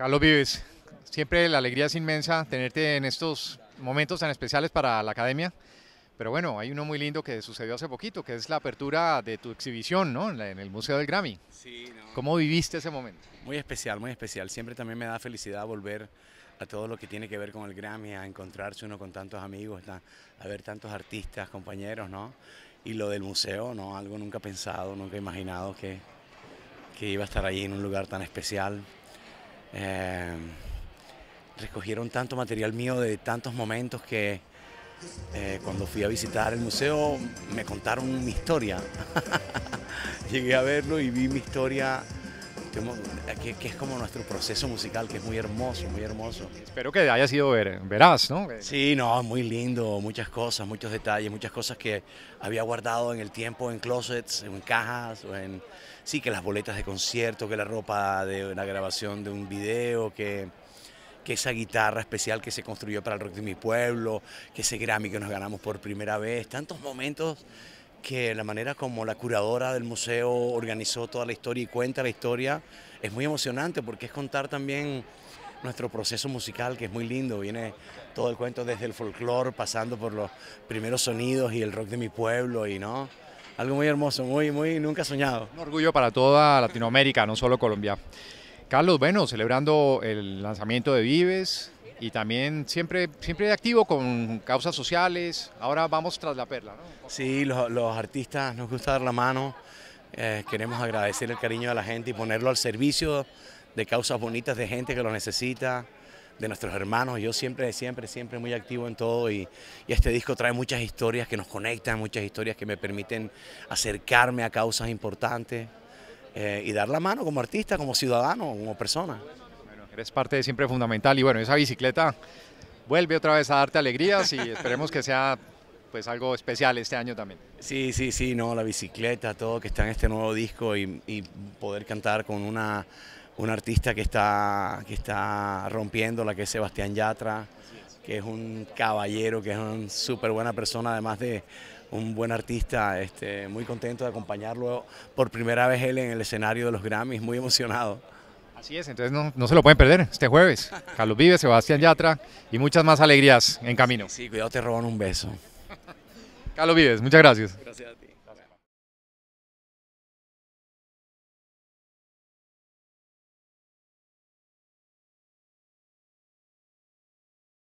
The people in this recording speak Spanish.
Carlos Vives, siempre la alegría es inmensa tenerte en estos momentos tan especiales para la academia. Pero bueno, hay uno muy lindo que sucedió hace poquito, que es la apertura de tu exhibición ¿no? en el Museo del Grammy. Sí, ¿Cómo viviste ese momento? Muy especial, muy especial. Siempre también me da felicidad volver a todo lo que tiene que ver con el Grammy, a encontrarse uno con tantos amigos, a ver tantos artistas, compañeros, ¿no? Y lo del museo, ¿no? Algo nunca pensado, nunca imaginado que, que iba a estar ahí en un lugar tan especial. Eh, recogieron tanto material mío de tantos momentos que eh, cuando fui a visitar el museo me contaron mi historia. Llegué a verlo y vi mi historia eh, que, que, es como nuestro proceso musical, que es muy hermoso, muy hermoso. Espero que haya sido ver, veraz, ¿no? Sí, no, muy lindo, muchas cosas, muchos detalles, muchas cosas que había guardado en el tiempo en closets, en cajas, en, sí, que las boletas de concierto, que la ropa de la grabación de un video, que que esa guitarra especial que se construyó para el rock de mi pueblo, que ese Grammy que nos ganamos por primera vez, tantos momentos que la manera como la curadora del museo organizó toda la historia y cuenta la historia es muy emocionante porque es contar también nuestro proceso musical que es muy lindo, viene todo el cuento desde el folclore pasando por los primeros sonidos y el rock de mi pueblo y no, algo muy hermoso, muy muy nunca soñado. Un orgullo para toda Latinoamérica, no solo Colombia. Carlos, bueno, celebrando el lanzamiento de Vives, y también siempre, siempre activo con causas sociales. Ahora vamos tras la perla. ¿no? Sí, los, artistas nos gusta dar la mano, eh, queremos agradecer el cariño de la gente y ponerlo al servicio de causas bonitas, de gente que lo necesita, de nuestros hermanos. Yo siempre, siempre, siempre muy activo en todo y, este disco trae muchas historias que nos conectan, muchas historias que me permiten acercarme a causas importantes. Eh, y dar la mano como artista, como ciudadano, como persona es parte de siempre fundamental. Y bueno, esa bicicleta vuelve otra vez a darte alegrías y esperemos que sea pues algo especial este año también. Sí, sí, sí, no, la bicicleta, todo que está en este nuevo disco y, poder cantar con una, artista que está, que está rompiendo, la que es Sebastián Yatra, que es un caballero, que es una súper buena persona, además de un buen artista, este, muy contento de acompañarlo por primera vez él en el escenario de los Grammys, muy emocionado. Así es, entonces no, se lo pueden perder este jueves. Carlos Vives, Sebastián Yatra y muchas más alegrías en camino. Sí, sí cuidado, te roban un beso. Carlos Vives, muchas gracias. Gracias a ti.